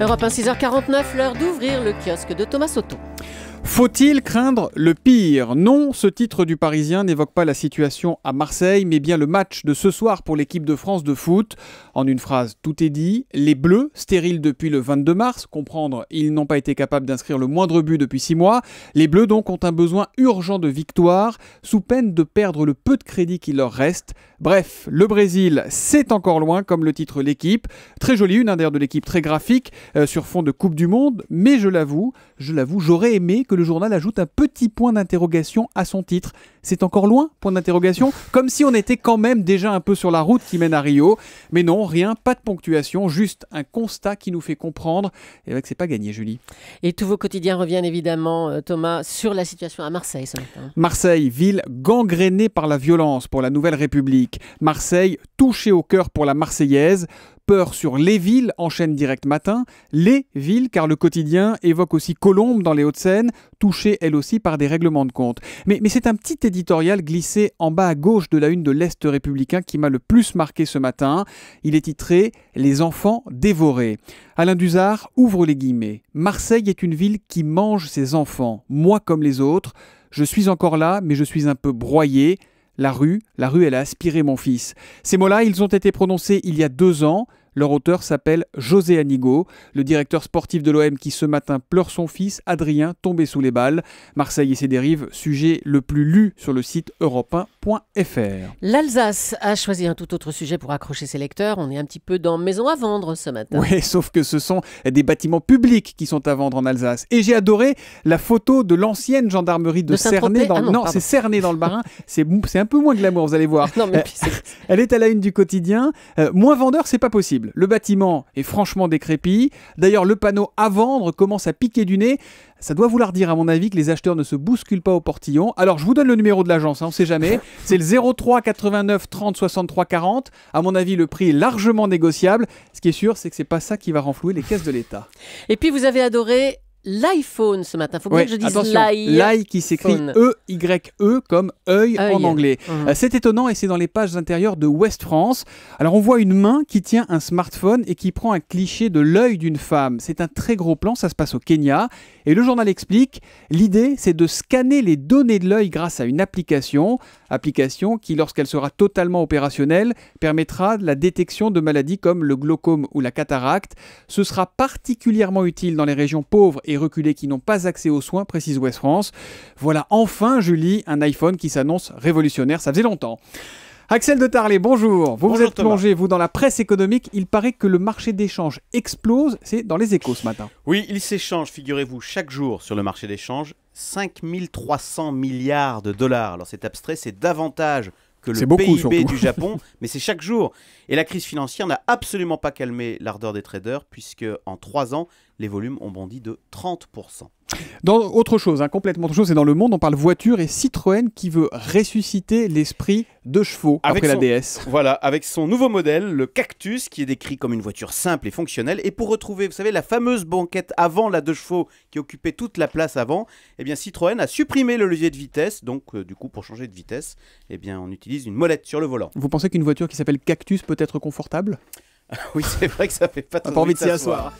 Europe 1 6h49, l'heure d'ouvrir le kiosque de Thomas Soto. Faut-il craindre le pire Non, ce titre du Parisien n'évoque pas la situation à Marseille, mais bien le match de ce soir pour l'équipe de France de foot. En une phrase, tout est dit. Les Bleus, stériles depuis le 22 mars, comprendre, ils n'ont pas été capables d'inscrire le moindre but depuis six mois. Les Bleus donc ont un besoin urgent de victoire, sous peine de perdre le peu de crédit qui leur reste. Bref, le Brésil, c'est encore loin, comme le titre l'équipe. Très jolie une, hein, d'ailleurs de l'équipe très graphique, euh, sur fond de Coupe du Monde, mais je l'avoue, je l'avoue, j'aurais aimé que le journal ajoute un petit point d'interrogation à son titre. C'est encore loin, point d'interrogation, comme si on était quand même déjà un peu sur la route qui mène à Rio. Mais non, rien, pas de ponctuation, juste un constat qui nous fait comprendre et que c'est pas gagné, Julie. Et tous vos quotidiens reviennent évidemment, euh, Thomas, sur la situation à Marseille ce matin. Marseille, ville gangrénée par la violence pour la Nouvelle République. Marseille, touchée au cœur pour la Marseillaise sur les villes en chaîne direct matin. Les villes, car le quotidien évoque aussi Colombes dans les Hauts-de-Seine, touchée elle aussi par des règlements de compte. Mais, mais c'est un petit éditorial glissé en bas à gauche de la une de l'Est républicain qui m'a le plus marqué ce matin. Il est titré Les enfants dévorés. Alain Duzard ouvre les guillemets. Marseille est une ville qui mange ses enfants, moi comme les autres. Je suis encore là, mais je suis un peu broyé. La rue, la rue, elle a aspiré mon fils. Ces mots-là, ils ont été prononcés il y a deux ans. Leur auteur s'appelle José Anigo, le directeur sportif de l'OM qui ce matin pleure son fils, Adrien, tombé sous les balles. Marseille et ses dérives, sujet le plus lu sur le site europe L'Alsace a choisi un tout autre sujet pour accrocher ses lecteurs. On est un petit peu dans Maison à vendre ce matin. Oui, sauf que ce sont des bâtiments publics qui sont à vendre en Alsace. Et j'ai adoré la photo de l'ancienne gendarmerie de, de Cernay dans ah non, c'est Cernay dans le Barin. C'est un peu moins glamour, vous allez voir. non, mais euh, puis Elle est à la une du quotidien. Euh, moins vendeur, c'est pas possible. Le bâtiment est franchement décrépit. D'ailleurs, le panneau à vendre commence à piquer du nez. Ça doit vouloir dire, à mon avis, que les acheteurs ne se bousculent pas au portillon. Alors, je vous donne le numéro de l'agence, hein, on ne sait jamais. C'est le 03 89 30 63 40. À mon avis, le prix est largement négociable. Ce qui est sûr, c'est que n'est pas ça qui va renflouer les caisses de l'État. Et puis, vous avez adoré l'iPhone ce matin. Faut que je dise l'i. qui s'écrit E-Y-E e comme œil en anglais. Mhm. Euh, c'est étonnant et c'est dans les pages intérieures de West France. Alors on voit une main qui tient un smartphone et qui prend un cliché de l'œil d'une femme. C'est un très gros plan, ça se passe au Kenya. Et le journal explique, l'idée c'est de scanner les données de l'œil grâce à une application. Application qui, lorsqu'elle sera totalement opérationnelle, permettra la détection de maladies comme le glaucome ou la cataracte. Ce sera particulièrement utile dans les régions pauvres et et reculés qui n'ont pas accès aux soins, précise West France. Voilà enfin, Julie, un iPhone qui s'annonce révolutionnaire, ça faisait longtemps. Axel de Tarlé, bonjour. Vous vous êtes plongé, vous, dans la presse économique. Il paraît que le marché d'échange explose. C'est dans les échos ce matin. Oui, il s'échange, figurez-vous, chaque jour sur le marché d'échange 5300 milliards de dollars. Alors c'est abstrait, c'est davantage que le PIB du Japon, mais c'est chaque jour. Et la crise financière n'a absolument pas calmé l'ardeur des traders, puisque en trois ans, les volumes ont bondi de 30%. Dans autre chose, hein, complètement autre chose, c'est dans le monde, on parle voiture et Citroën qui veut ressusciter l'esprit de chevaux avec après la DS. Voilà, avec son nouveau modèle, le Cactus, qui est décrit comme une voiture simple et fonctionnelle. Et pour retrouver, vous savez, la fameuse banquette avant la de chevaux qui occupait toute la place avant, eh bien Citroën a supprimé le levier de vitesse. Donc, euh, du coup, pour changer de vitesse, eh bien, on utilise une molette sur le volant. Vous pensez qu'une voiture qui s'appelle Cactus peut être confortable oui, c'est vrai que ça fait pas, pas envie de s'y asseoir.